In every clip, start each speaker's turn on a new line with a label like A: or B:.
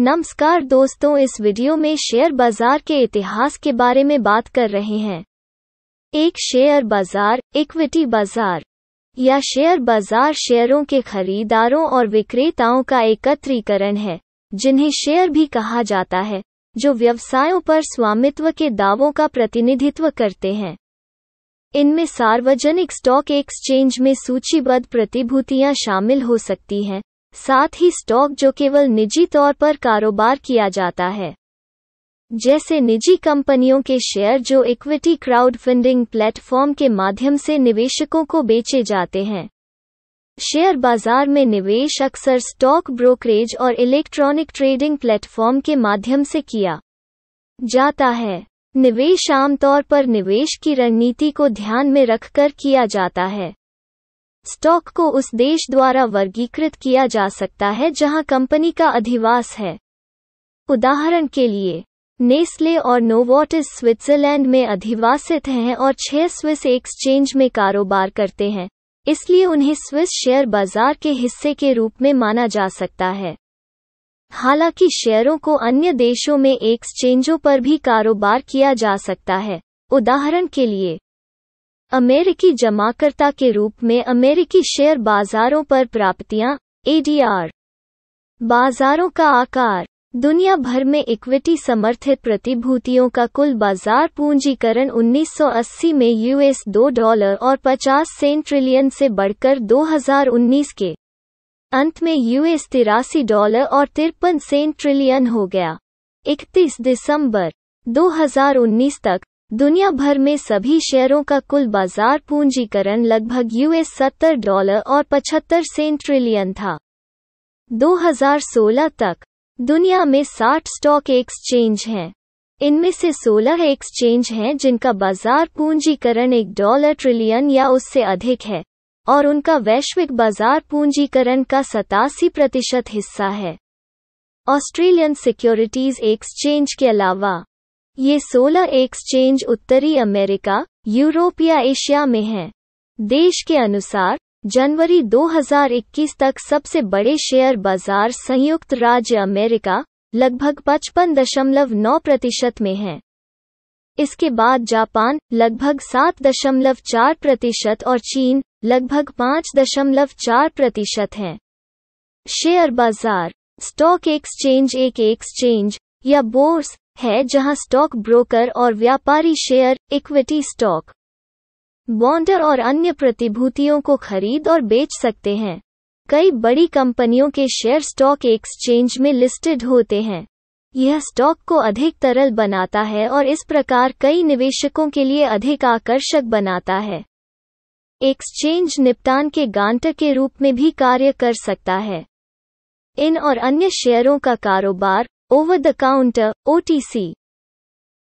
A: नमस्कार दोस्तों इस वीडियो में शेयर बाजार के इतिहास के बारे में बात कर रहे हैं एक शेयर बाजार इक्विटी बाजार या शेयर बाजार शेयरों के खरीदारों और विक्रेताओं का एकत्रीकरण है जिन्हें शेयर भी कहा जाता है जो व्यवसायों पर स्वामित्व के दावों का प्रतिनिधित्व करते हैं इनमें सार्वजनिक स्टॉक एक्सचेंज में सूचीबद्ध प्रतिभूतियां शामिल हो सकती हैं साथ ही स्टॉक जो केवल निजी तौर पर कारोबार किया जाता है जैसे निजी कंपनियों के शेयर जो इक्विटी क्राउड फंडिंग प्लेटफॉर्म के माध्यम से निवेशकों को बेचे जाते हैं शेयर बाजार में निवेश अक्सर स्टॉक ब्रोकरेज और इलेक्ट्रॉनिक ट्रेडिंग प्लेटफॉर्म के माध्यम से किया जाता है निवेश आमतौर पर निवेश की रणनीति को ध्यान में रखकर किया जाता है स्टॉक को उस देश द्वारा वर्गीकृत किया जा सकता है जहां कंपनी का अधिवास है उदाहरण के लिए नेस्ले और नोवोटिस स्विट्जरलैंड में अधिवासित हैं और छह स्विस एक्सचेंज में कारोबार करते हैं इसलिए उन्हें स्विस शेयर बाजार के हिस्से के रूप में माना जा सकता है हालांकि शेयरों को अन्य देशों में एक्सचेंजों पर भी कारोबार किया जा सकता है उदाहरण के लिए अमेरिकी जमाकर्ता के रूप में अमेरिकी शेयर बाजारों पर प्राप्तियां एडीआर बाजारों का आकार दुनिया भर में इक्विटी समर्थित प्रतिभूतियों का कुल बाजार पूंजीकरण 1980 में यूएस दो डॉलर और 50 सेंट ट्रिलियन से बढ़कर 2019 के अंत में यूएस तिरासी डॉलर और तिरपन सेंट ट्रिलियन हो गया इकतीस दिसंबर 2019 तक दुनिया भर में सभी शेयरों का कुल बाजार पूंजीकरण लगभग यूएस सत्तर डॉलर और पचहत्तर सेंट ट्रिलियन था 2016 तक दुनिया में 60 स्टॉक एक्सचेंज हैं इनमें से 16 एक्सचेंज हैं जिनका बाजार पूंजीकरण एक डॉलर ट्रिलियन या उससे अधिक है और उनका वैश्विक बाजार पूंजीकरण का सतासी प्रतिशत हिस्सा है ऑस्ट्रेलियन सिक्योरिटीज एक्सचेंज के अलावा ये सोलह एक्सचेंज उत्तरी अमेरिका यूरोप या एशिया में हैं। देश के अनुसार जनवरी 2021 तक सबसे बड़े शेयर बाजार संयुक्त राज्य अमेरिका लगभग 55.9 प्रतिशत में है इसके बाद जापान लगभग 7.4 प्रतिशत और चीन लगभग 5.4 प्रतिशत है शेयर बाजार स्टॉक एक्सचेंज एक एक्सचेंज या बोर्स है जहां स्टॉक ब्रोकर और व्यापारी शेयर इक्विटी स्टॉक बॉन्डर और अन्य प्रतिभूतियों को खरीद और बेच सकते हैं कई बड़ी कंपनियों के शेयर स्टॉक एक्सचेंज में लिस्टेड होते हैं यह स्टॉक को अधिक तरल बनाता है और इस प्रकार कई निवेशकों के लिए अधिक आकर्षक बनाता है एक्सचेंज निपटान के गांट के रूप में भी कार्य कर सकता है इन और अन्य शेयरों का कारोबार ओवर द काउंटर ओटीसी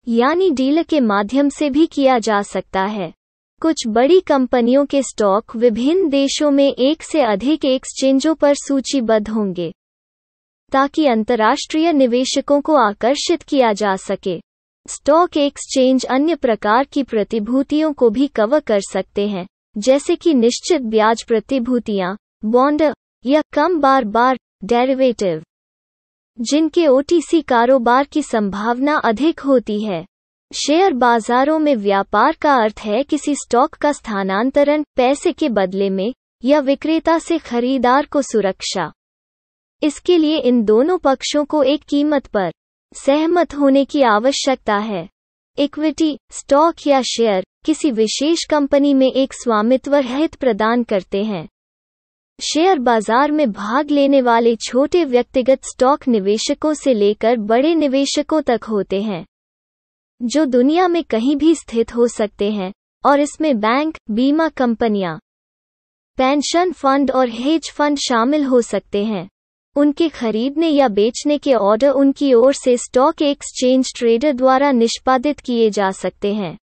A: यानी डीलर के माध्यम से भी किया जा सकता है कुछ बड़ी कंपनियों के स्टॉक विभिन्न देशों में एक से अधिक एक्सचेंजों पर सूचीबद्ध होंगे ताकि अंतर्राष्ट्रीय निवेशकों को आकर्षित किया जा सके स्टॉक एक्सचेंज अन्य प्रकार की प्रतिभूतियों को भी कवर कर सकते हैं जैसे कि निश्चित ब्याज प्रतिभूतियां बॉन्ड या कम बार बार डेरिवेटिव जिनके ओटीसी कारोबार की संभावना अधिक होती है शेयर बाजारों में व्यापार का अर्थ है किसी स्टॉक का स्थानांतरण पैसे के बदले में या विक्रेता से खरीदार को सुरक्षा इसके लिए इन दोनों पक्षों को एक कीमत पर सहमत होने की आवश्यकता है इक्विटी स्टॉक या शेयर किसी विशेष कंपनी में एक स्वामित्व हित प्रदान करते हैं शेयर बाजार में भाग लेने वाले छोटे व्यक्तिगत स्टॉक निवेशकों से लेकर बड़े निवेशकों तक होते हैं जो दुनिया में कहीं भी स्थित हो सकते हैं और इसमें बैंक बीमा कंपनियां पेंशन फंड और हेज फंड शामिल हो सकते हैं उनके खरीदने या बेचने के ऑर्डर उनकी ओर से स्टॉक एक्सचेंज ट्रेडर द्वारा निष्पादित किए जा सकते हैं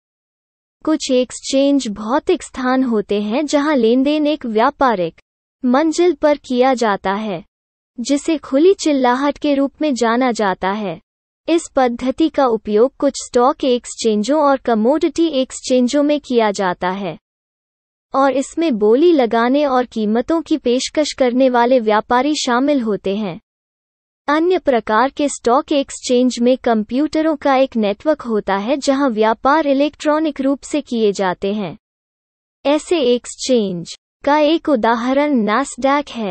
A: कुछ एक्सचेंज भौतिक स्थान होते हैं जहां लेनदेन एक व्यापारिक मंजिल पर किया जाता है जिसे खुली चिल्लाहट के रूप में जाना जाता है इस पद्धति का उपयोग कुछ स्टॉक एक्सचेंजों और कमोडिटी एक्सचेंजों में किया जाता है और इसमें बोली लगाने और कीमतों की पेशकश करने वाले व्यापारी शामिल होते हैं अन्य प्रकार के स्टॉक एक्सचेंज में कंप्यूटरों का एक नेटवर्क होता है जहां व्यापार इलेक्ट्रॉनिक रूप से किए जाते हैं ऐसे एक्सचेंज का एक उदाहरण नास्डैक है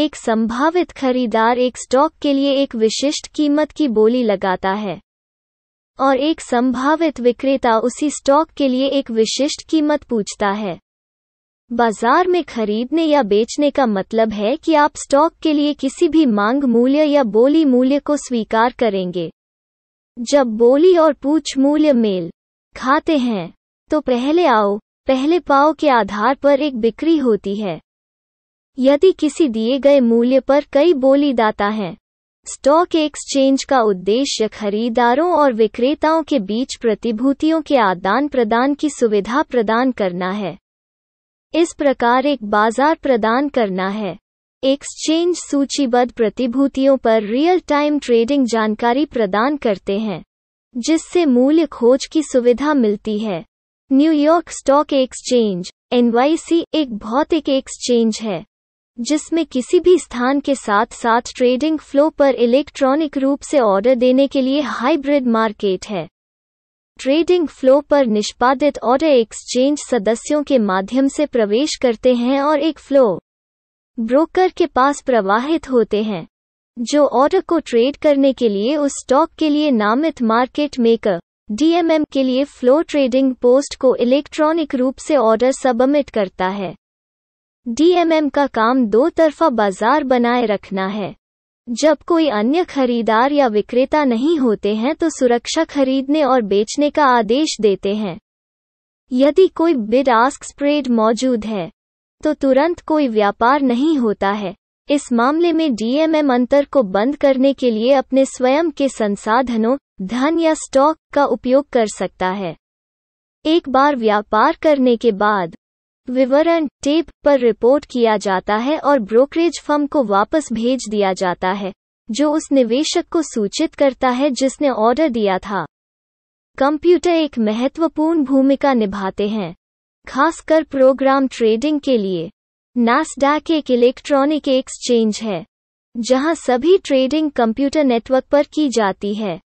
A: एक संभावित खरीदार एक स्टॉक के लिए एक विशिष्ट कीमत की बोली लगाता है और एक संभावित विक्रेता उसी स्टॉक के लिए एक विशिष्ट कीमत पूछता है बाजार में खरीदने या बेचने का मतलब है कि आप स्टॉक के लिए किसी भी मांग मूल्य या बोली मूल्य को स्वीकार करेंगे जब बोली और पूछ मूल्य मेल खाते हैं तो पहले आओ पहले पाव के आधार पर एक बिक्री होती है यदि किसी दिए गए मूल्य पर कई बोलीदाता है स्टॉक एक्सचेंज का उद्देश्य खरीदारों और विक्रेताओं के बीच प्रतिभूतियों के आदान प्रदान की सुविधा प्रदान करना है इस प्रकार एक बाजार प्रदान करना है एक्सचेंज सूचीबद्ध प्रतिभूतियों पर रियल टाइम ट्रेडिंग जानकारी प्रदान करते हैं जिससे मूल्य खोज की सुविधा मिलती है न्यूयॉर्क स्टॉक एक्सचेंज एनवाईसी एक भौतिक एक्सचेंज है जिसमें किसी भी स्थान के साथ साथ ट्रेडिंग फ्लो पर इलेक्ट्रॉनिक रूप से ऑर्डर देने के लिए हाइब्रिड मार्केट है ट्रेडिंग फ्लो पर निष्पादित ऑर्डर एक्सचेंज सदस्यों के माध्यम से प्रवेश करते हैं और एक फ्लो ब्रोकर के पास प्रवाहित होते हैं जो ऑर्डर को ट्रेड करने के लिए उस स्टॉक के लिए नामित मार्केट मेकर डीएमएम के लिए फ्लो ट्रेडिंग पोस्ट को इलेक्ट्रॉनिक रूप से ऑर्डर सबमिट करता है डीएमएम का काम दो तरफा बाजार बनाए रखना है जब कोई अन्य खरीदार या विक्रेता नहीं होते हैं तो सुरक्षा खरीदने और बेचने का आदेश देते हैं यदि कोई बिड आस्क स्प्रेड मौजूद है तो तुरंत कोई व्यापार नहीं होता है इस मामले में डीएमएम अंतर को बंद करने के लिए अपने स्वयं के संसाधनों धन या स्टॉक का उपयोग कर सकता है एक बार व्यापार करने के बाद विवरण टेप पर रिपोर्ट किया जाता है और ब्रोकरेज फर्म को वापस भेज दिया जाता है जो उस निवेशक को सूचित करता है जिसने ऑर्डर दिया था कंप्यूटर एक महत्वपूर्ण भूमिका निभाते हैं खासकर प्रोग्राम ट्रेडिंग के लिए नास्डैक एक इलेक्ट्रॉनिक एक्सचेंज है जहां सभी ट्रेडिंग कंप्यूटर नेटवर्क पर की जाती है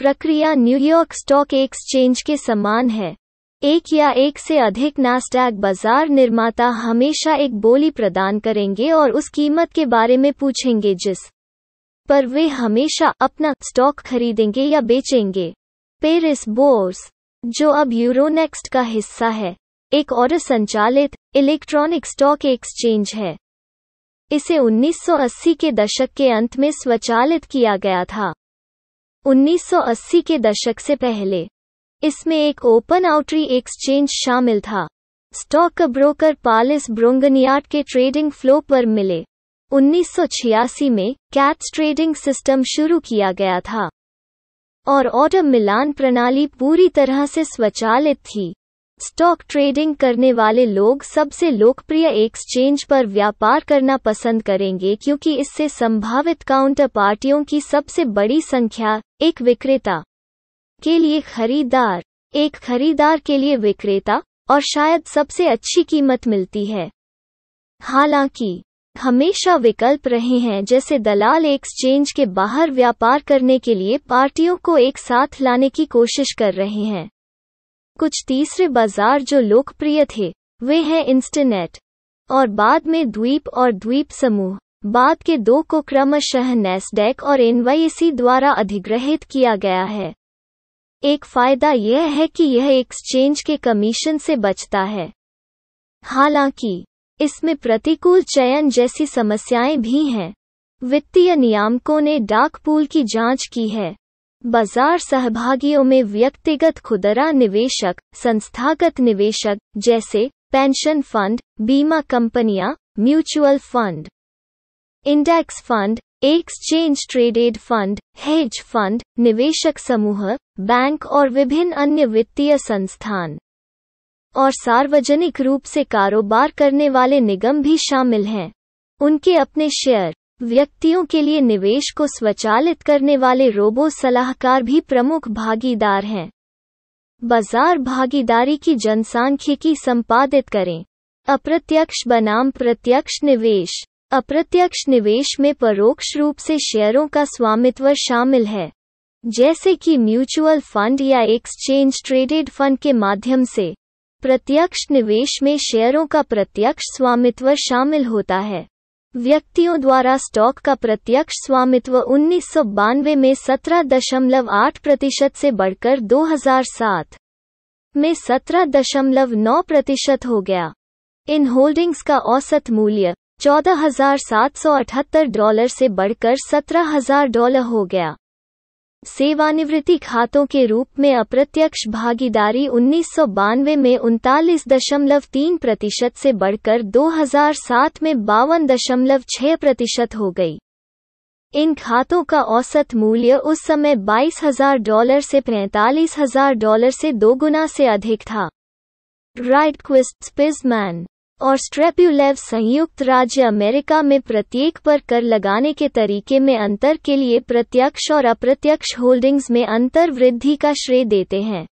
A: प्रक्रिया न्यूयॉर्क स्टॉक एक्सचेंज के समान है एक या एक से अधिक नास्टैग बाजार निर्माता हमेशा एक बोली प्रदान करेंगे और उस कीमत के बारे में पूछेंगे जिस पर वे हमेशा अपना स्टॉक खरीदेंगे या बेचेंगे पेरिस बोर्स जो अब यूरोनेक्स्ट का हिस्सा है एक और संचालित इलेक्ट्रॉनिक स्टॉक एक्सचेंज है इसे 1980 के दशक के अंत में स्वचालित किया गया था 1980 के दशक से पहले इसमें एक ओपन आउटरी एक्सचेंज शामिल था स्टॉक ब्रोकर पालिस ब्रोंगनियाट के ट्रेडिंग फ्लो पर मिले 1986 में कैट्स ट्रेडिंग सिस्टम शुरू किया गया था और ऑर्डर मिलान प्रणाली पूरी तरह से स्वचालित थी स्टॉक ट्रेडिंग करने वाले लोग सबसे लोकप्रिय एक्सचेंज पर व्यापार करना पसंद करेंगे क्योंकि इससे संभावित काउंटर पार्टियों की सबसे बड़ी संख्या एक विक्रेता के लिए खरीदार एक खरीदार के लिए विक्रेता और शायद सबसे अच्छी कीमत मिलती है हालांकि हमेशा विकल्प रहे हैं जैसे दलाल एक्सचेंज के बाहर व्यापार करने के लिए पार्टियों को एक साथ लाने की कोशिश कर रहे हैं कुछ तीसरे बाजार जो लोकप्रिय थे वे हैं इंस्टनेट और बाद में द्वीप और द्वीप समूह बाद के दो को क्रमशः नेस्डेक और एनवाईसी द्वारा अधिग्रहित किया गया है एक फायदा यह है कि यह एक्सचेंज के कमीशन से बचता है हालांकि इसमें प्रतिकूल चयन जैसी समस्याएं भी हैं वित्तीय नियामकों ने डाक पूल की जांच की है बाजार सहभागियों में व्यक्तिगत खुदरा निवेशक संस्थागत निवेशक जैसे पेंशन फंड बीमा कंपनियां mutual fund index fund exchange traded fund hedge fund निवेशक समूह बैंक और विभिन्न अन्य वित्तीय संस्थान और सार्वजनिक रूप से कारोबार करने वाले निगम भी शामिल हैं उनके अपने शेयर व्यक्तियों के लिए निवेश को स्वचालित करने वाले रोबो सलाहकार भी प्रमुख भागीदार हैं बाजार भागीदारी की जनसांख्यिकी संपादित करें अप्रत्यक्ष बनाम प्रत्यक्ष निवेश अप्रत्यक्ष निवेश में परोक्ष रूप से शेयरों का स्वामित्व शामिल है जैसे कि म्यूचुअल फंड या एक्सचेंज ट्रेडेड फंड के माध्यम से प्रत्यक्ष निवेश में शेयरों का प्रत्यक्ष स्वामित्व शामिल होता है व्यक्तियों द्वारा स्टॉक का प्रत्यक्ष स्वामित्व उन्नीस में 17.8 प्रतिशत से बढ़कर 2007 में 17.9 प्रतिशत हो गया इन होल्डिंग्स का औसत मूल्य 14,778 डॉलर से बढ़कर 17,000 डॉलर हो गया सेवानिवृत्ति खातों के रूप में अप्रत्यक्ष भागीदारी उन्नीस में उनतालीस दशमलव तीन प्रतिशत से बढ़कर 2007 में बावन दशमलव छह प्रतिशत हो गई इन खातों का औसत मूल्य उस समय 22,000 डॉलर से 45,000 डॉलर से दोगुना से अधिक था राइट क्विस्ट स्पिजमैन और स्ट्रेप्यूलेव संयुक्त राज्य अमेरिका में प्रत्येक पर कर लगाने के तरीके में अंतर के लिए प्रत्यक्ष और अप्रत्यक्ष होल्डिंग्स में अंतर वृद्धि का श्रेय देते हैं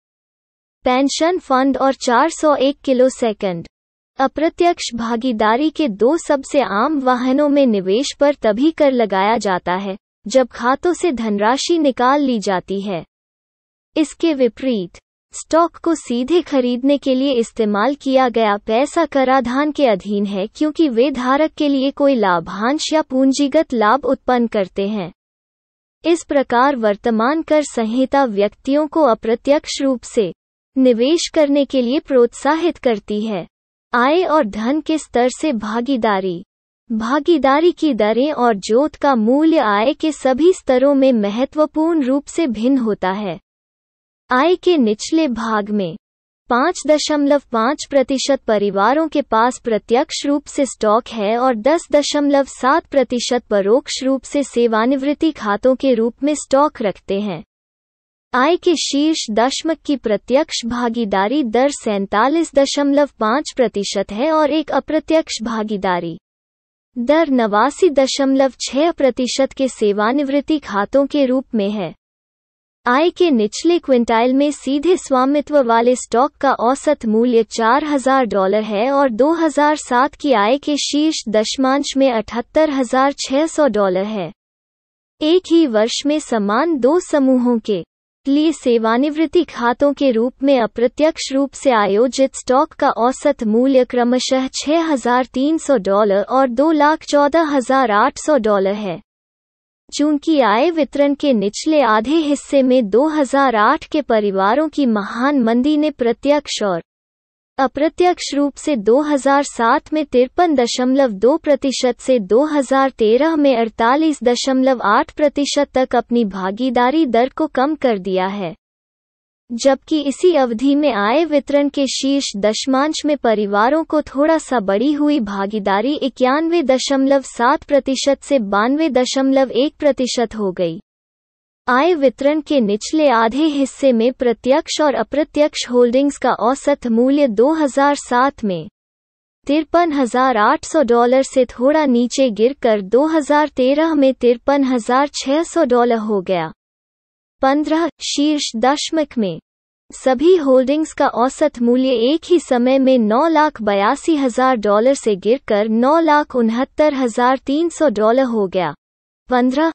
A: पेंशन फंड और 401 किलो सेकंड अप्रत्यक्ष भागीदारी के दो सबसे आम वाहनों में निवेश पर तभी कर लगाया जाता है जब खातों से धनराशि निकाल ली जाती है इसके विपरीत स्टॉक को सीधे खरीदने के लिए इस्तेमाल किया गया पैसा कराधान के अधीन है क्योंकि वे धारक के लिए कोई लाभांश या पूंजीगत लाभ उत्पन्न करते हैं इस प्रकार वर्तमान कर संहिता व्यक्तियों को अप्रत्यक्ष रूप से निवेश करने के लिए प्रोत्साहित करती है आय और धन के स्तर से भागीदारी भागीदारी की दरें और जोत का मूल्य आय के सभी स्तरों में महत्वपूर्ण रूप से भिन्न होता है आय के निचले भाग में पाँच दशमलव पाँच प्रतिशत परिवारों के पास प्रत्यक्ष रूप से स्टॉक है और दस दशमलव सात प्रतिशत परोक्ष रूप से सेवानिवृत्ति खातों के रूप में स्टॉक रखते हैं आय के शीर्ष दशमक की प्रत्यक्ष भागीदारी दर सैंतालीस दशमलव पाँच प्रतिशत है और एक अप्रत्यक्ष भागीदारी दर नवासी दशमलव छह प्रतिशत के सेवानिवृत्ति खातों के रूप में है आय के निचले क्विंटाइल में सीधे स्वामित्व वाले स्टॉक का औसत मूल्य 4000 डॉलर है और 2007 की आय के शीर्ष दशमांश में अठहत्तर डॉलर है एक ही वर्ष में समान दो समूहों के लिए सेवानिवृत्ति खातों के रूप में अप्रत्यक्ष रूप से आयोजित स्टॉक का औसत मूल्य क्रमशः 6,300 डॉलर और दो लाख चौदह हजार आठ सौ डॉलर है चूंकि आय वितरण के निचले आधे हिस्से में 2008 के परिवारों की महान मंदी ने प्रत्यक्ष और अप्रत्यक्ष रूप से 2007 में तिरपन दशमलव दो प्रतिशत से 2013 में अड़तालीस दशमलव आठ प्रतिशत तक अपनी भागीदारी दर को कम कर दिया है जबकि इसी अवधि में आय वितरण के शीर्ष दशमांश में परिवारों को थोड़ा सा बढ़ी हुई भागीदारी इक्यानवे दशमलव सात प्रतिशत से बानवे दशमलव एक प्रतिशत हो गई आय वितरण के निचले आधे हिस्से में प्रत्यक्ष और अप्रत्यक्ष होल्डिंग्स का औसत मूल्य 2007 में तिरपन हजार आठ सौ डॉलर से थोड़ा नीचे गिरकर 2013 में तिरपन हजार छह सौ डॉलर हो गया पंद्रह शीर्ष दशमक में सभी होल्डिंग्स का औसत मूल्य एक ही समय में नौ लाख बयासी हजार डॉलर से गिरकर नौ लाख उनहत्तर हजार तीन सौ डॉलर हो गया पंद्रह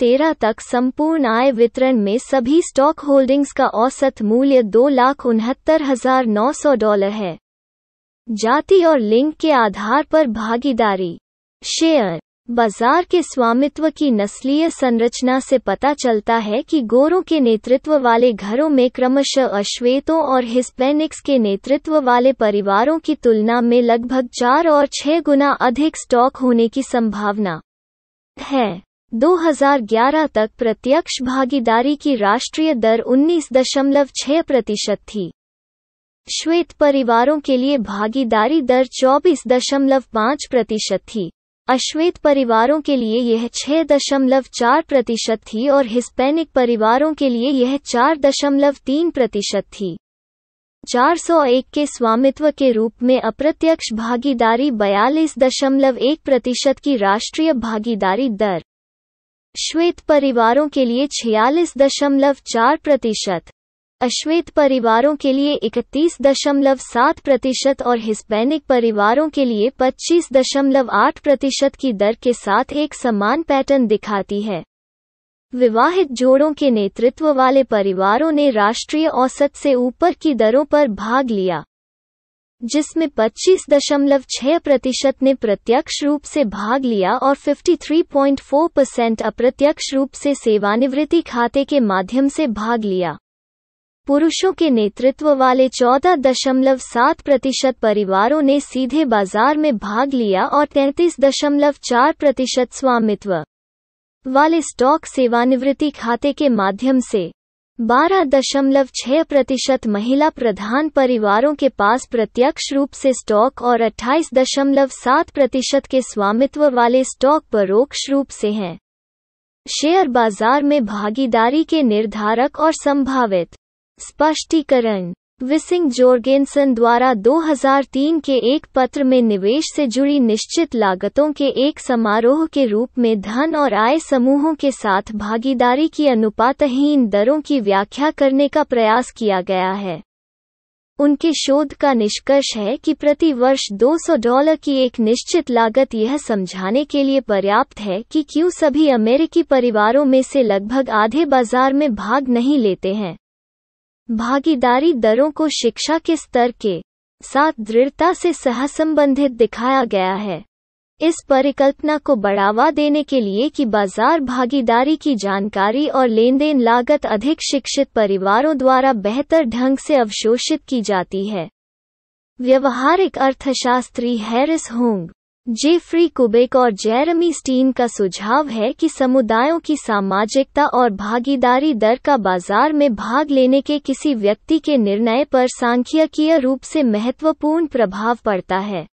A: तेरह तक संपूर्ण आय वितरण में सभी स्टॉक होल्डिंग्स का औसत मूल्य दो लाख उनहत्तर हजार नौ सौ डॉलर है जाति और लिंग के आधार पर भागीदारी शेयर बाजार के स्वामित्व की नस्लीय संरचना से पता चलता है कि गोरों के नेतृत्व वाले घरों में क्रमशः अश्वेतों और हिस्पैनिक्स के नेतृत्व वाले परिवारों की तुलना में लगभग चार और छह गुना अधिक स्टॉक होने की संभावना है 2011 तक प्रत्यक्ष भागीदारी की राष्ट्रीय दर 19.6 प्रतिशत थी श्वेत परिवारों के लिए भागीदारी दर 24.5 प्रतिशत थी अश्वेत परिवारों के लिए यह छह दशमलव चार प्रतिशत थी और हिस्पैनिक परिवारों के लिए यह चार दशमलव तीन प्रतिशत थी 401 के स्वामित्व के रूप में अप्रत्यक्ष भागीदारी बयालीस दशमलव एक प्रतिशत की राष्ट्रीय भागीदारी दर श्वेत परिवारों के लिए छियालीस दशमलव चार प्रतिशत अश्वेत परिवारों के लिए 31.7 प्रतिशत और हिस्पैनिक परिवारों के लिए 25.8 प्रतिशत की दर के साथ एक समान पैटर्न दिखाती है विवाहित जोड़ों के नेतृत्व वाले परिवारों ने राष्ट्रीय औसत से ऊपर की दरों पर भाग लिया जिसमें 25.6 प्रतिशत ने प्रत्यक्ष रूप से भाग लिया और 53.4 परसेंट अप्रत्यक्ष रूप से सेवानिवृत्ति खाते के माध्यम से भाग लिया पुरुषों के नेतृत्व वाले 14.7 प्रतिशत परिवारों ने सीधे बाजार में भाग लिया और 33.4 प्रतिशत स्वामित्व वाले स्टॉक सेवानिवृत्ति खाते के माध्यम से 12.6 प्रतिशत महिला प्रधान परिवारों के पास प्रत्यक्ष रूप से स्टॉक और 28.7 प्रतिशत के स्वामित्व वाले स्टॉक परोक्ष रूप से हैं शेयर बाजार में भागीदारी के निर्धारक और संभावित स्पष्टीकरण विसिंग जोर्गेंसन द्वारा 2003 के एक पत्र में निवेश से जुड़ी निश्चित लागतों के एक समारोह के रूप में धन और आय समूहों के साथ भागीदारी की अनुपातहीन दरों की व्याख्या करने का प्रयास किया गया है उनके शोध का निष्कर्ष है कि प्रति वर्ष 200 डॉलर की एक निश्चित लागत यह समझाने के लिए पर्याप्त है कि क्यों सभी अमेरिकी परिवारों में से लगभग आधे बाजार में भाग नहीं लेते हैं भागीदारी दरों को शिक्षा के स्तर के साथ दृढ़ता से सहसंबंधित दिखाया गया है इस परिकल्पना को बढ़ावा देने के लिए कि बाजार भागीदारी की जानकारी और लेनदेन लागत अधिक शिक्षित परिवारों द्वारा बेहतर ढंग से अवशोषित की जाती है व्यवहारिक अर्थशास्त्री हैरिस होंग जेफ्री कुबेक और जेरेमी स्टीन का सुझाव है कि समुदायों की सामाजिकता और भागीदारी दर का बाजार में भाग लेने के किसी व्यक्ति के निर्णय पर सांख्यिकीय रूप से महत्वपूर्ण प्रभाव पड़ता है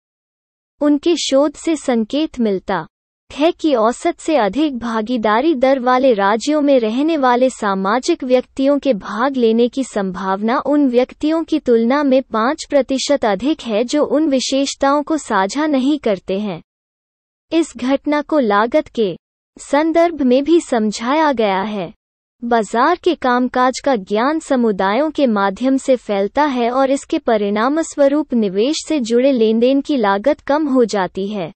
A: उनके शोध से संकेत मिलता है कि औसत से अधिक भागीदारी दर वाले राज्यों में रहने वाले सामाजिक व्यक्तियों के भाग लेने की संभावना उन व्यक्तियों की तुलना में पाँच प्रतिशत अधिक है जो उन विशेषताओं को साझा नहीं करते हैं इस घटना को लागत के संदर्भ में भी समझाया गया है बाजार के कामकाज का ज्ञान समुदायों के माध्यम से फैलता है और इसके परिणामस्वरूप निवेश से जुड़े लेनदेन की लागत कम हो जाती है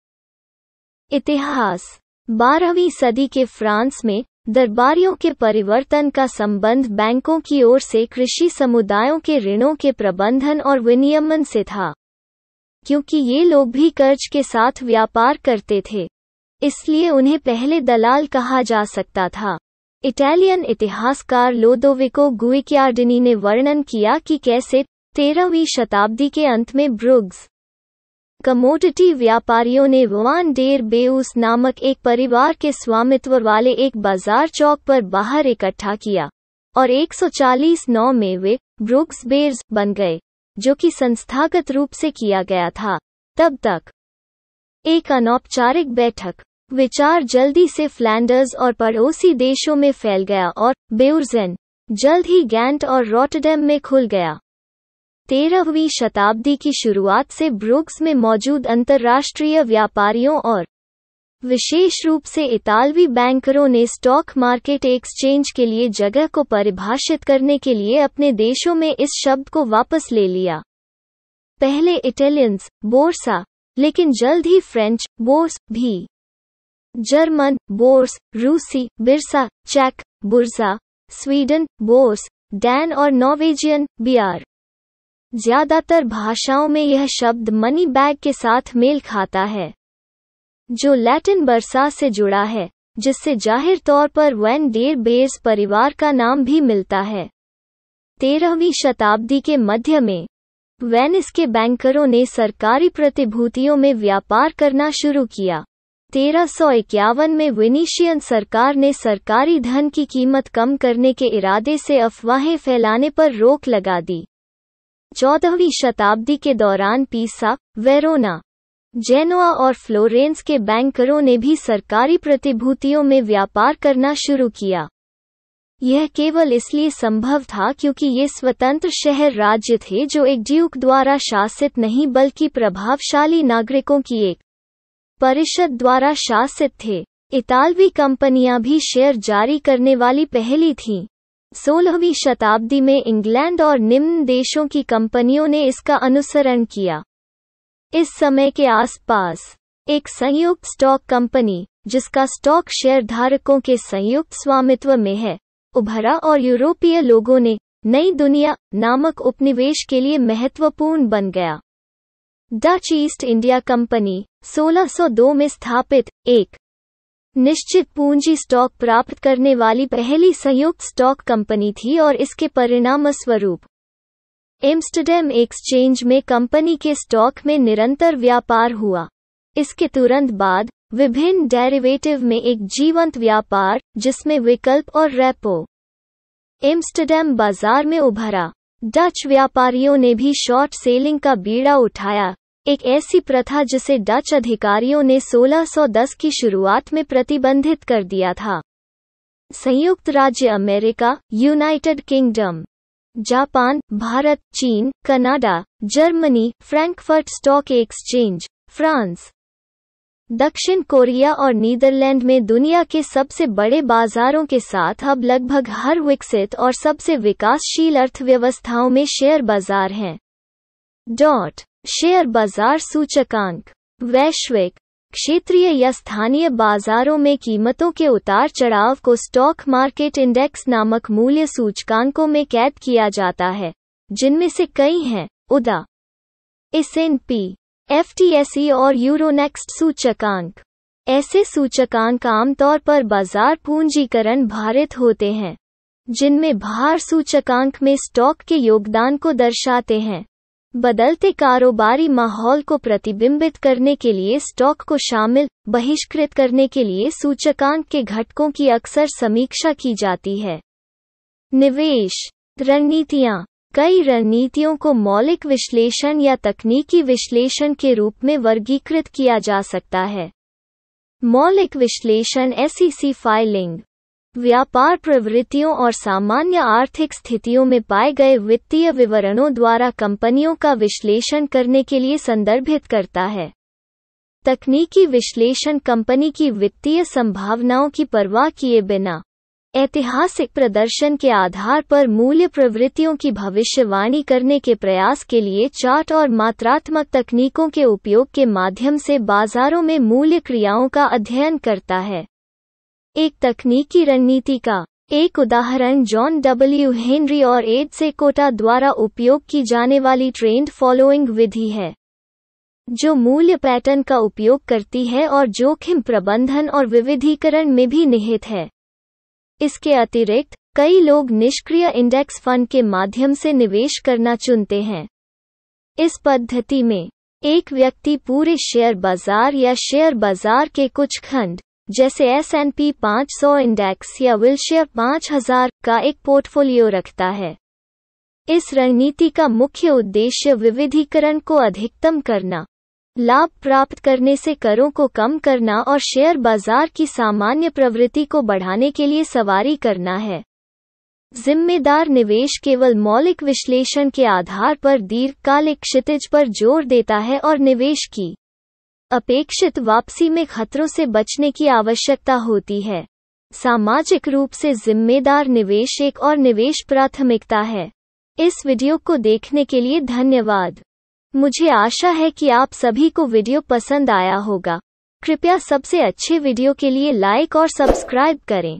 A: इतिहास बारहवीं सदी के फ्रांस में दरबारियों के परिवर्तन का संबंध बैंकों की ओर से कृषि समुदायों के ऋणों के प्रबंधन और विनियमन से था क्योंकि ये लोग भी कर्ज के साथ व्यापार करते थे इसलिए उन्हें पहले दलाल कहा जा सकता था इटालियन इतिहासकार लोदोविको गुइकियार्डिनी ने वर्णन किया कि कैसे तेरहवीं शताब्दी के अंत में ब्रुग्स कमोडिटी व्यापारियों ने वान डेर बेउस नामक एक परिवार के स्वामित्व वाले एक बाजार चौक पर बाहर इकट्ठा किया और 140 नौ में वे ब्रुक्स बेर्स बन गए जो कि संस्थागत रूप से किया गया था तब तक एक अनौपचारिक बैठक विचार जल्दी से फ्लैंडर्स और पड़ोसी देशों में फैल गया और बेउर्जेन जल्द ही गैंट और रॉटडेम में खुल गया तेरहवीं शताब्दी की शुरुआत से ब्रुक्स में मौजूद अंतर्राष्ट्रीय व्यापारियों और विशेष रूप से इतालवी बैंकरों ने स्टॉक मार्केट एक्सचेंज के लिए जगह को परिभाषित करने के लिए अपने देशों में इस शब्द को वापस ले लिया पहले इटालियंस बोर्सा लेकिन जल्द ही फ्रेंच बोर्स भी जर्मन बोर्स रूसी बिरसा चेक बुर्जा स्वीडन बोर्स डैन और नॉर्वेजियन बियार ज्यादातर भाषाओं में यह शब्द मनी बैग के साथ मेल खाता है जो लैटिन बरसा से जुड़ा है जिससे जाहिर तौर पर वैन डेर बेर्स परिवार का नाम भी मिलता है तेरहवीं शताब्दी के मध्य में वेनिस के बैंकरों ने सरकारी प्रतिभूतियों में व्यापार करना शुरू किया तेरह में विनीशियन सरकार ने सरकारी धन की कीमत कम करने के इरादे से अफवाहें फैलाने पर रोक लगा दी चौदहवीं शताब्दी के दौरान पीसा वेरोना जेनोआ और फ्लोरेंस के बैंकरों ने भी सरकारी प्रतिभूतियों में व्यापार करना शुरू किया यह केवल इसलिए संभव था क्योंकि ये स्वतंत्र शहर राज्य थे जो एक ड्यूक द्वारा शासित नहीं बल्कि प्रभावशाली नागरिकों की एक परिषद द्वारा शासित थे इतालवी कंपनियां भी शेयर जारी करने वाली पहली थीं सोलहवीं शताब्दी में इंग्लैंड और निम्न देशों की कंपनियों ने इसका अनुसरण किया इस समय के आसपास एक संयुक्त स्टॉक कंपनी जिसका स्टॉक शेयरधारकों के संयुक्त स्वामित्व में है उभरा और यूरोपीय लोगों ने नई दुनिया नामक उपनिवेश के लिए महत्वपूर्ण बन गया डच ईस्ट इंडिया कंपनी 1602 में स्थापित एक निश्चित पूंजी स्टॉक प्राप्त करने वाली पहली संयुक्त स्टॉक कंपनी थी और इसके परिणाम स्वरूप एम्स्टर्डम एक्सचेंज में कंपनी के स्टॉक में निरंतर व्यापार हुआ इसके तुरंत बाद विभिन्न डेरिवेटिव में एक जीवंत व्यापार जिसमें विकल्प और रेपो एम्स्टर्डम बाजार में उभरा डच व्यापारियों ने भी शॉर्ट सेलिंग का बीड़ा उठाया एक ऐसी प्रथा जिसे डच अधिकारियों ने 1610 की शुरुआत में प्रतिबंधित कर दिया था संयुक्त राज्य America United Kingdom Japan Bharat चीन Canada Germany Frankfurt stock exchange France दक्षिण कोरिया और नीदरलैंड में दुनिया के सबसे बड़े बाजारों के साथ अब लगभग हर विकसित और सबसे विकासशील अर्थव्यवस्थाओं में शेयर बाजार हैं डॉट शेयर बाजार सूचकांक वैश्विक क्षेत्रीय या स्थानीय बाजारों में कीमतों के उतार चढ़ाव को स्टॉक मार्केट इंडेक्स नामक मूल्य सूचकांकों में कैद किया जाता है जिनमें से कई हैं उदा S N P F T S E और यूरोनेक्स्ट सूचकांक ऐसे सूचकांक आमतौर पर बाजार पूंजीकरण भारित होते हैं जिनमें भार सूचकांक में स्टॉक के योगदान को दर्शाते हैं बदलते कारोबारी माहौल को प्रतिबिंबित करने के लिए स्टॉक को शामिल बहिष्कृत करने के लिए सूचकांक के घटकों की अक्सर समीक्षा की जाती है निवेश रणनीतियाँ कई रणनीतियों को मौलिक विश्लेषण या तकनीकी विश्लेषण के रूप में वर्गीकृत किया जा सकता है मौलिक विश्लेषण एसईसी फाइलिंग e व्यापार प्रवृत्तियों और सामान्य आर्थिक स्थितियों में पाए गए वित्तीय विवरणों द्वारा कंपनियों का विश्लेषण करने के लिए संदर्भित करता है तकनीकी विश्लेषण कंपनी की वित्तीय संभावनाओं की परवाह किए बिना ऐतिहासिक प्रदर्शन के आधार पर मूल्य प्रवृत्तियों की भविष्यवाणी करने के प्रयास के लिए चार्ट और मात्रात्मक तकनीकों के उपयोग के माध्यम से बाजारों में मूल्य क्रियाओं का अध्ययन करता है एक तकनीकी रणनीति का एक उदाहरण जॉन डब्ल्यू हेनरी और एड से कोटा द्वारा उपयोग की जाने वाली ट्रेंड फॉलोइंग विधि है जो मूल्य पैटर्न का उपयोग करती है और जोखिम प्रबंधन और विविधीकरण में भी निहित है इसके अतिरिक्त कई लोग निष्क्रिय इंडेक्स फंड के माध्यम से निवेश करना चुनते हैं इस पद्धति में एक व्यक्ति पूरे शेयर बाजार या शेयर बाजार के कुछ खंड जैसे एस एन पी पाँच सौ इंडेक्स या विलशेयर पाँच हजार का एक पोर्टफोलियो रखता है इस रणनीति का मुख्य उद्देश्य विविधीकरण को अधिकतम करना लाभ प्राप्त करने से करों को कम करना और शेयर बाजार की सामान्य प्रवृत्ति को बढ़ाने के लिए सवारी करना है जिम्मेदार निवेश केवल मौलिक विश्लेषण के आधार पर दीर्घकालिक क्षितिज पर जोर देता है और निवेश की अपेक्षित वापसी में खतरों से बचने की आवश्यकता होती है सामाजिक रूप से जिम्मेदार निवेश एक और निवेश प्राथमिकता है इस वीडियो को देखने के लिए धन्यवाद मुझे आशा है कि आप सभी को वीडियो पसंद आया होगा कृपया सबसे अच्छे वीडियो के लिए लाइक और सब्सक्राइब करें